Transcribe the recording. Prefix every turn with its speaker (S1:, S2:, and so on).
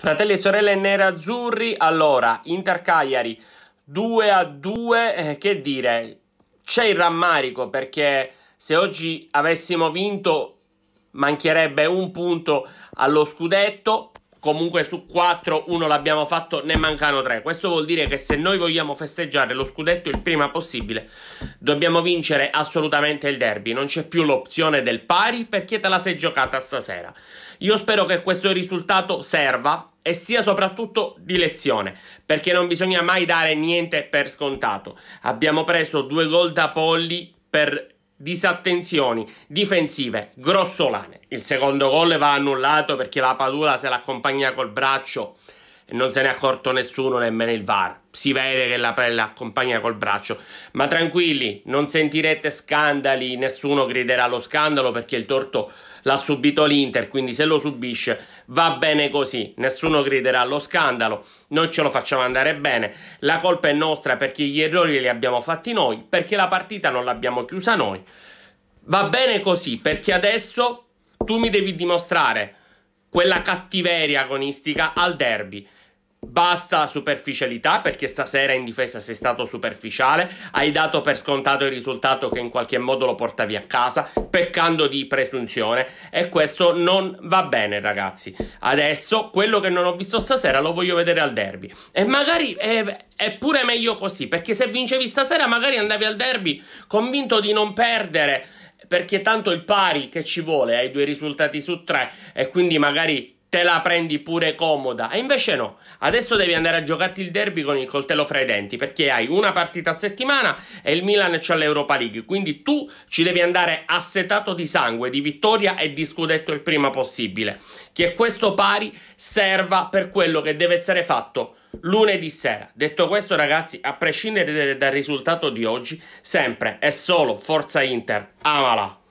S1: Fratelli e sorelle nerazzurri, allora, Inter Cagliari 2 a 2, eh, che dire, c'è il rammarico perché se oggi avessimo vinto mancherebbe un punto allo scudetto, comunque su 4 uno l'abbiamo fatto, ne mancano 3. Questo vuol dire che se noi vogliamo festeggiare lo scudetto il prima possibile, dobbiamo vincere assolutamente il derby. Non c'è più l'opzione del pari perché te la sei giocata stasera. Io spero che questo risultato serva e sia soprattutto di lezione, perché non bisogna mai dare niente per scontato. Abbiamo preso due gol da Polli per disattenzioni difensive grossolane. Il secondo gol va annullato perché la Padula se l'accompagna col braccio non se ne è accorto nessuno, nemmeno il VAR. Si vede che la pelle accompagna col braccio. Ma tranquilli, non sentirete scandali, nessuno griderà lo scandalo perché il torto l'ha subito l'Inter, quindi se lo subisce va bene così, nessuno griderà allo scandalo, noi ce lo facciamo andare bene, la colpa è nostra perché gli errori li abbiamo fatti noi, perché la partita non l'abbiamo chiusa noi. Va bene così, perché adesso tu mi devi dimostrare quella cattiveria agonistica al derby. Basta superficialità perché stasera in difesa sei stato superficiale, hai dato per scontato il risultato che in qualche modo lo portavi a casa, peccando di presunzione e questo non va bene ragazzi. Adesso quello che non ho visto stasera lo voglio vedere al derby e magari è, è pure meglio così perché se vincevi stasera magari andavi al derby convinto di non perdere perché tanto il pari che ci vuole ai due risultati su tre e quindi magari te la prendi pure comoda. E invece no, adesso devi andare a giocarti il derby con il coltello fra i denti perché hai una partita a settimana e il Milan c'ha l'Europa League. Quindi tu ci devi andare assetato di sangue, di vittoria e di scudetto il prima possibile. Che questo pari serva per quello che deve essere fatto lunedì sera. Detto questo, ragazzi, a prescindere dal risultato di oggi, sempre e solo Forza Inter, amala!